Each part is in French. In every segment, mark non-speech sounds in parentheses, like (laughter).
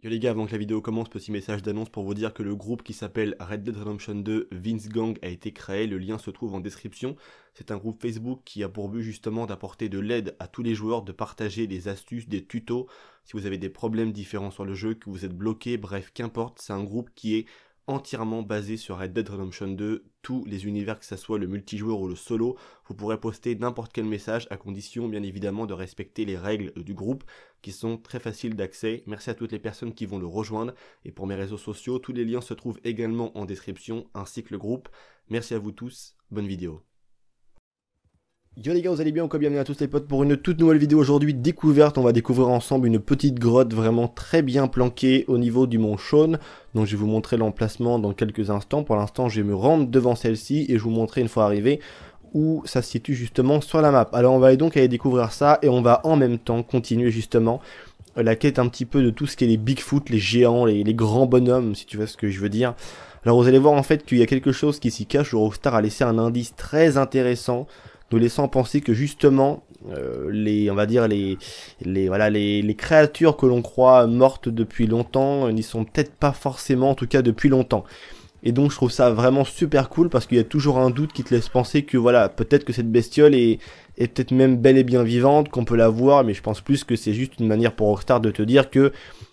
Yo les gars, avant que la vidéo commence, petit message d'annonce pour vous dire que le groupe qui s'appelle Red Dead Redemption 2 Vince Gang a été créé, le lien se trouve en description. C'est un groupe Facebook qui a pour but justement d'apporter de l'aide à tous les joueurs, de partager des astuces, des tutos, si vous avez des problèmes différents sur le jeu, que vous êtes bloqué, bref, qu'importe, c'est un groupe qui est entièrement basé sur Red Dead Redemption 2. Tous les univers, que ce soit le multijoueur ou le solo, vous pourrez poster n'importe quel message à condition bien évidemment de respecter les règles euh, du groupe qui sont très faciles d'accès. Merci à toutes les personnes qui vont le rejoindre et pour mes réseaux sociaux, tous les liens se trouvent également en description ainsi que le groupe. Merci à vous tous, bonne vidéo. Yo les gars, vous allez bien ou Bienvenue à tous les potes pour une toute nouvelle vidéo aujourd'hui découverte. On va découvrir ensemble une petite grotte vraiment très bien planquée au niveau du mont Shawn. Donc je vais vous montrer l'emplacement dans quelques instants. Pour l'instant, je vais me rendre devant celle-ci et je vous montrer une fois arrivé où ça se situe justement sur la map. Alors on va donc aller découvrir ça et on va en même temps continuer justement la quête un petit peu de tout ce qui est les Bigfoot, les géants, les, grands bonhommes, si tu vois ce que je veux dire. Alors vous allez voir en fait qu'il y a quelque chose qui s'y cache. Le Rockstar a laissé un indice très intéressant nous laissant penser que justement euh, les on va dire les les voilà les, créatures que l'on croit mortes depuis longtemps euh, n'y sont peut-être pas forcément en tout cas depuis longtemps. Et donc je trouve ça vraiment super cool parce qu'il y a toujours un doute qui te laisse penser que voilà, peut-être que cette bestiole est, est peut-être même bel et bien vivante, qu'on peut la voir, mais je pense plus que c'est juste une manière pour Rockstar de te dire que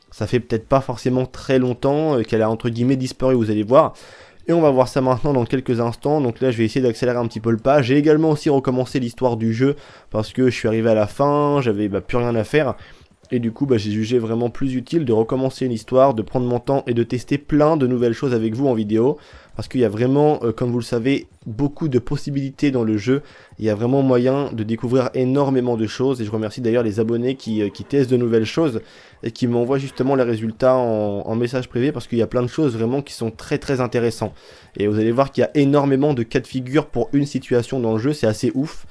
ça fait peut-être pas forcément très longtemps euh, qu'elle a entre guillemets disparu, vous allez voir. Et on va voir ça maintenant dans quelques instants. Donc là, je vais essayer d'accélérer un petit peu le pas. J'ai également aussi recommencé l'histoire du jeu parce que je suis arrivé à la fin, j'avais bah, plus rien à faire. Et du coup, bah, j'ai jugé vraiment plus utile de recommencer une histoire, de prendre mon temps et de tester plein de nouvelles choses avec vous en vidéo. Parce qu'il y a vraiment, euh, comme vous le savez, beaucoup de possibilités dans le jeu. Il y a vraiment moyen de découvrir énormément de choses. Et je remercie d'ailleurs les abonnés euh, qui, testent de nouvelles choses et qui m'envoient justement les résultats en, en message privé. Parce qu'il y a plein de choses vraiment qui sont très très intéressantes. Et vous allez voir qu'il y a énormément de cas de figure pour une situation dans le jeu. C'est assez ouf.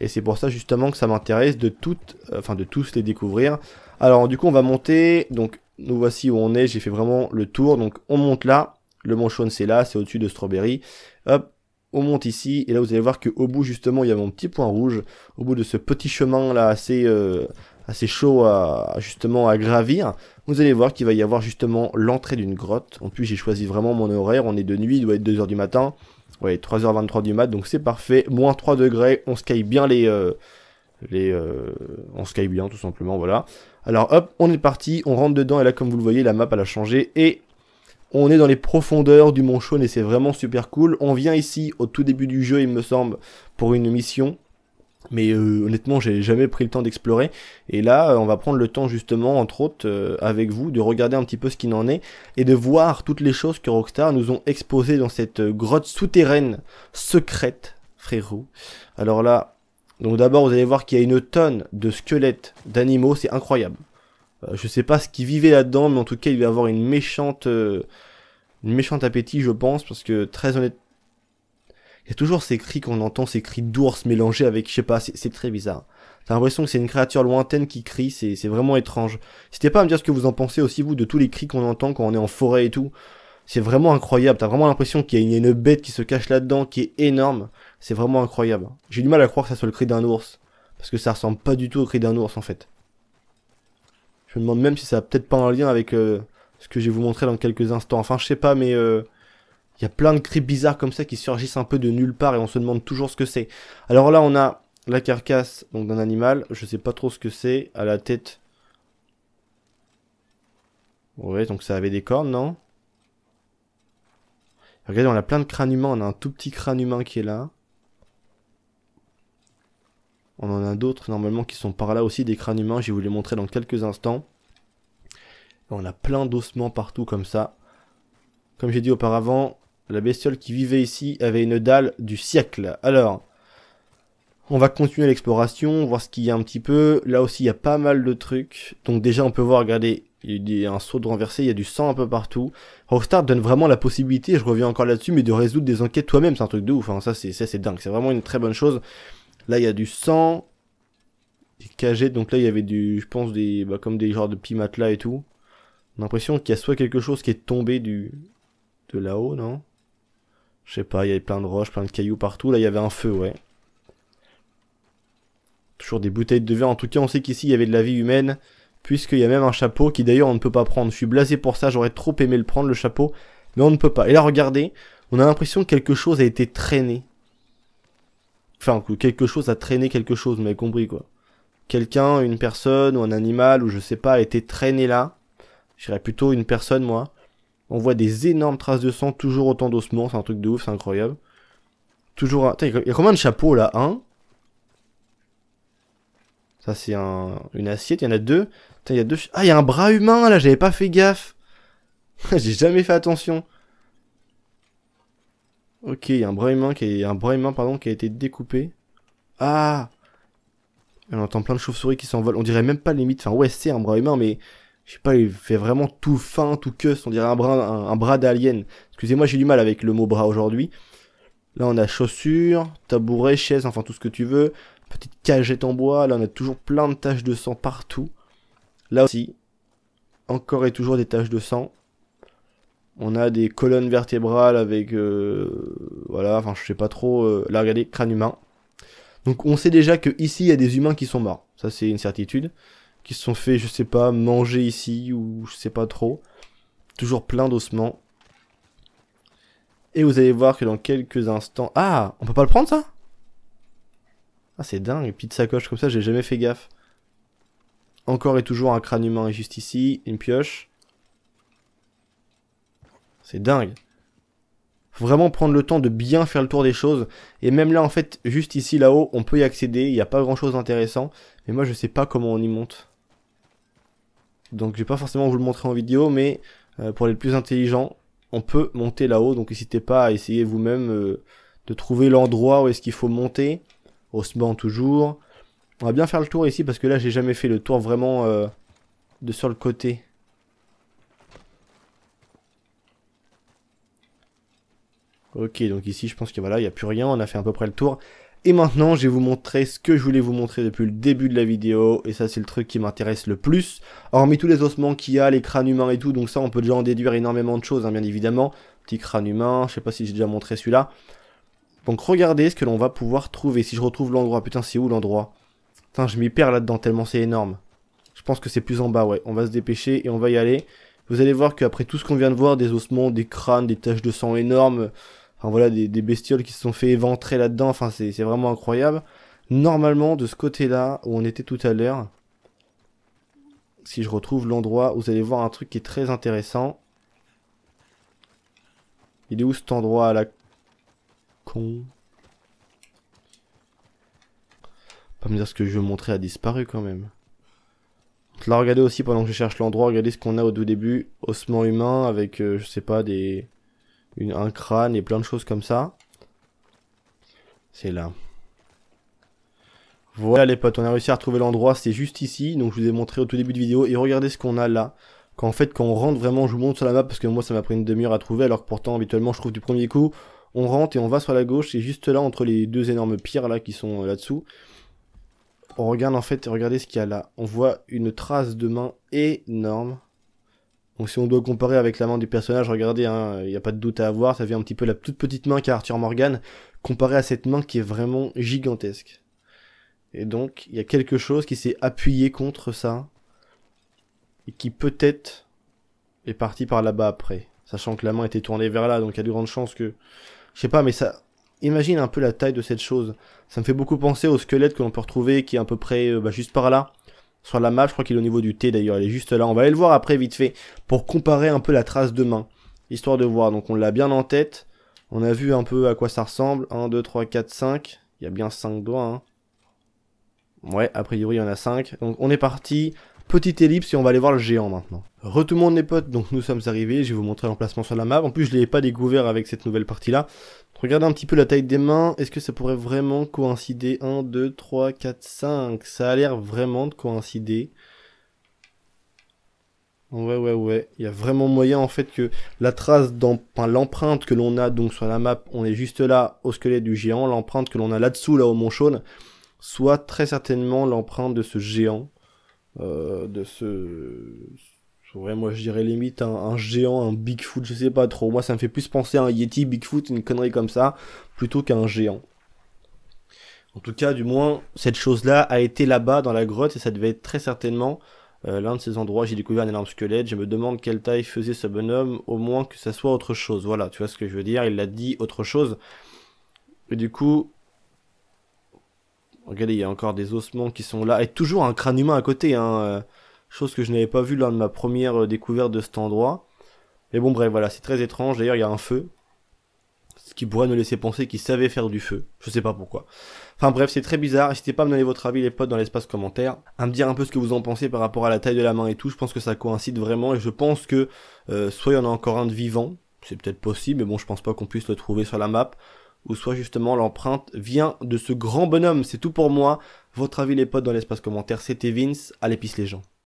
Et c'est pour ça justement que ça m'intéresse de toutes, euh, enfin de tous les découvrir. Alors du coup on va monter, donc nous voici où on est, j'ai fait vraiment le tour, donc on monte là, le mont c'est là, c'est au-dessus de Strawberry, hop, on monte ici, et là vous allez voir qu'au bout justement il y a mon petit point rouge, au bout de ce petit chemin là assez, euh, assez chaud à, justement à gravir, vous allez voir qu'il va y avoir justement l'entrée d'une grotte, en plus j'ai choisi vraiment mon horaire, on est de nuit, il doit être 2h du matin, Ouais, 3h23 du mat, donc c'est parfait. Moins 3 degrés, on sky bien les... Euh, les euh, on sky bien, tout simplement, voilà. Alors hop, on est parti, on rentre dedans, et là, comme vous le voyez, la map, elle a changé, et... On est dans les profondeurs du Mont Chaune, et c'est vraiment super cool. On vient ici au tout début du jeu, il me semble, pour une mission mais euh, honnêtement j'ai jamais pris le temps d'explorer et là euh, on va prendre le temps justement entre autres euh, avec vous de regarder un petit peu ce qu'il en est et de voir toutes les choses que Rockstar nous ont exposées dans cette grotte souterraine secrète frérot alors là donc d'abord vous allez voir qu'il y a une tonne de squelettes d'animaux c'est incroyable Je je sais pas ce qui vivait là-dedans mais en tout cas il va avoir une méchante une méchante appétit je pense parce que très honnêtement il y a toujours ces cris qu'on entend, ces cris d'ours mélangés avec, je sais pas, c'est très bizarre. T'as l'impression que c'est une créature lointaine qui crie, c'est vraiment étrange. N'hésitez pas à me dire ce que vous en pensez aussi, vous, de tous les cris qu'on entend quand on est en forêt et tout. C'est vraiment incroyable, t'as vraiment l'impression qu'il y a une bête qui se cache là-dedans, qui est énorme. C'est vraiment incroyable. J'ai du mal à croire que ça soit le cri d'un ours. Parce que ça ressemble pas du tout au cri d'un ours, en fait. Je me demande même si ça a peut-être pas un lien avec euh, ce que je vais vous montrer dans quelques instants. Enfin, je sais pas, mais... Euh, il y a plein de cris bizarres comme ça qui surgissent un peu de nulle part et on se demande toujours ce que c'est. Alors là, on a la carcasse donc d'un animal, je sais pas trop ce que c'est, à la tête. Ouais, donc ça avait des cornes, non Regardez, on a plein de crânes humains, on a un tout petit crâne humain qui est là. On en a d'autres normalement qui sont par là aussi, des crânes humains, je vais vous les montrer dans quelques instants. on a plein d'ossements partout comme ça. Comme j'ai dit auparavant, la bestiole qui vivait ici avait une dalle du siècle. Alors, on va continuer l'exploration, voir ce qu'il y a un petit peu. Là aussi, il y a pas mal de trucs. Donc déjà, on peut voir, regardez, il y a un saut de renversé, il y a du sang un peu partout. Rockstar donne vraiment la possibilité, je reviens encore là-dessus, mais de résoudre des enquêtes toi-même, c'est un truc de ouf. Hein. Ça, c'est dingue. C'est vraiment une très bonne chose. Là, il y a du sang, des cagés. Donc là, il y avait du, je pense, des, bah, comme des genres de petits matelas et tout. On a l'impression qu'il y a soit quelque chose qui est tombé du, de là-haut, non je sais pas, il y avait plein de roches, plein de cailloux partout. Là, il y avait un feu, ouais. Toujours des bouteilles de verre. En tout cas, on sait qu'ici, il y avait de la vie humaine. Puisqu'il y a même un chapeau qui, d'ailleurs, on ne peut pas prendre. Je suis blasé pour ça. J'aurais trop aimé le prendre, le chapeau. Mais on ne peut pas. Et là, regardez. On a l'impression que quelque chose a été traîné. Enfin, quelque chose a traîné quelque chose. Vous m'avez compris, quoi. Quelqu'un, une personne ou un animal ou je sais pas a été traîné là. J'irais plutôt une personne, moi. On voit des énormes traces de sang, toujours autant d'ossements, c'est un truc de ouf, c'est incroyable. Toujours un... il y a combien de chapeaux là Un Ça c'est un... une assiette, il y en a deux. Tain, il y a deux... Ah, il y a un bras humain là, j'avais pas fait gaffe (laughs) J'ai jamais fait attention Ok, il y a un bras humain qui un bras humain pardon qui a été découpé. Ah On entend plein de chauves-souris qui s'envolent. On dirait même pas limite. Enfin ouais c'est un bras humain mais je sais pas, il fait vraiment tout fin, tout que. on dirait un bras, un, bras d'alien. Excusez-moi, j'ai du mal avec le mot bras aujourd'hui. Là, on a chaussures, tabouret, chaise, enfin tout ce que tu veux. Petite cagette en bois. Là, on a toujours plein de taches de sang partout. Là aussi, encore et toujours des taches de sang. On a des colonnes vertébrales avec, euh, voilà, enfin je sais pas trop. Euh, là, regardez, crâne humain. Donc on sait déjà que ici il y a des humains qui sont morts. Ça, c'est une certitude qui se sont fait, je sais pas, manger ici ou je sais pas trop. Toujours plein d'ossements. Et vous allez voir que dans quelques instants... Ah On peut pas le prendre ça Ah c'est dingue, petite sacoche comme ça, j'ai jamais fait gaffe. Encore et toujours un crâne humain est juste ici, une pioche. C'est dingue. Faut vraiment prendre le temps de bien faire le tour des choses. Et même là, en fait, juste ici, là-haut, on peut y accéder. Il n'y a pas grand-chose d'intéressant. Mais moi, je sais pas comment on y monte. Donc je vais pas forcément vous le montrer en vidéo, mais euh, pour les plus intelligents, on peut monter là-haut. Donc n'hésitez pas à essayer vous-même euh, de trouver l'endroit où est-ce qu'il faut monter. Haussement toujours. On va bien faire le tour ici parce que là j'ai jamais fait le tour vraiment euh, de sur le côté. Ok, donc ici je pense qu'il voilà, il n'y a plus rien, on a fait à peu près le tour. Et maintenant, je vais vous montrer ce que je voulais vous montrer depuis le début de la vidéo, et ça c'est le truc qui m'intéresse le plus, hormis tous les ossements qu'il y a, les crânes humains et tout, donc ça on peut déjà en déduire énormément de choses, hein, bien évidemment. Petit crâne humain, je sais pas si j'ai déjà montré celui-là. Donc regardez ce que l'on va pouvoir trouver, si je retrouve l'endroit, putain c'est où l'endroit Putain, je m'y perds là-dedans tellement c'est énorme. Je pense que c'est plus en bas, ouais, on va se dépêcher et on va y aller. Vous allez voir qu'après tout ce qu'on vient de voir, des ossements, des crânes, des taches de sang énormes, Enfin voilà, des, bestioles qui se sont fait éventrer là-dedans. Enfin, c'est vraiment incroyable. Normalement, de ce côté-là, où on était tout à l'heure, si je retrouve l'endroit, vous allez voir un truc qui est très intéressant. Il est où cet endroit à la con Pas me dire ce que je veux montrer a disparu quand même. Là, regardez aussi pendant que je cherche l'endroit, regardez ce qu'on a au tout début. Ossement humain avec, euh, je sais pas, des un crâne et plein de choses comme ça. C'est là. Voilà les potes, on a réussi à retrouver l'endroit, c'est juste ici, donc je vous ai montré au tout début de vidéo, et regardez ce qu'on a là. Quand en fait, quand on rentre vraiment, je vous montre sur la map, parce que moi ça m'a pris une demi-heure à trouver, alors que pourtant habituellement je trouve du premier coup, on rentre et on va sur la gauche, c'est juste là, entre les deux énormes pierres là qui sont euh, là-dessous. On regarde en fait, regardez ce qu'il y a là, on voit une trace de main énorme, donc si on doit comparer avec la main du personnage, regardez, hein, il hein, n'y a pas de doute à avoir, ça vient un petit peu la toute petite main qu'a Arthur Morgan, comparée à cette main qui est vraiment gigantesque. Et donc, il y a quelque chose qui s'est appuyé contre ça, et qui peut-être est parti par là-bas après, sachant que la main était tournée vers là, donc il y a de grandes chances que... Je sais pas, mais ça... Imagine un peu la taille de cette chose. Ça me fait beaucoup penser au squelette que l'on peut retrouver, qui est à peu près euh, bah, juste par là, sur la map. Je crois qu'il est au niveau du T d'ailleurs, il est juste là. On va aller le voir après vite fait pour comparer un peu la trace de main, histoire de voir. Donc on l'a bien en tête. On a vu un peu à quoi ça ressemble. 1, 2, 3, 4, 5. Il y a bien 5 doigts. Hein. Ouais, a priori il y en a 5. Donc on est parti. Petite ellipse et on va aller voir le géant maintenant. Re tout le monde potes, donc nous sommes arrivés, je vais vous montrer l'emplacement sur la map. En plus je ne l'ai pas découvert avec cette nouvelle partie là, Regardez un petit peu la taille des mains. Est-ce que ça pourrait vraiment coïncider 1, 2, 3, 4, 5. Ça a l'air vraiment de coïncider. Ouais, ouais, ouais. Il y a vraiment moyen en fait que la trace, l'empreinte que l'on a donc sur la map, on est juste là au squelette du géant. L'empreinte que l'on a là-dessous, là au Mont Chaune, soit très certainement l'empreinte de ce géant, euh, de ce Ouais, moi je dirais limite un, géant, un Bigfoot, je sais pas trop. Moi ça me fait plus penser à un Yeti, Bigfoot, une connerie comme ça, plutôt qu'à un géant. En tout cas, du moins, cette chose-là a été là-bas dans la grotte et ça devait être très certainement euh, l'un de ces endroits. J'ai découvert un énorme squelette, je me demande quelle taille faisait ce bonhomme, au moins que ça soit autre chose. Voilà, tu vois ce que je veux dire, il l'a dit autre chose. Et du coup, regardez, il y a encore des ossements qui sont là et toujours un crâne humain à côté, hein. Euh chose que je n'avais pas vu lors de ma première euh, découverte de cet endroit. Mais bon bref, voilà, c'est très étrange. D'ailleurs, il y a un feu, ce qui pourrait nous laisser penser qu'il savait faire du feu. Je sais pas pourquoi. Enfin bref, c'est très bizarre. N'hésitez pas à me donner votre avis, les potes, dans l'espace commentaire, à me dire un peu ce que vous en pensez par rapport à la taille de la main et tout. Je pense que ça coïncide vraiment et je pense que euh, soit il y en a encore un de vivant, c'est peut-être possible, mais bon, je pense pas qu'on puisse le trouver sur la map, ou soit justement l'empreinte vient de ce grand bonhomme. C'est tout pour moi. Votre avis, les potes, dans l'espace commentaire. C'était Vince à l'épice les gens.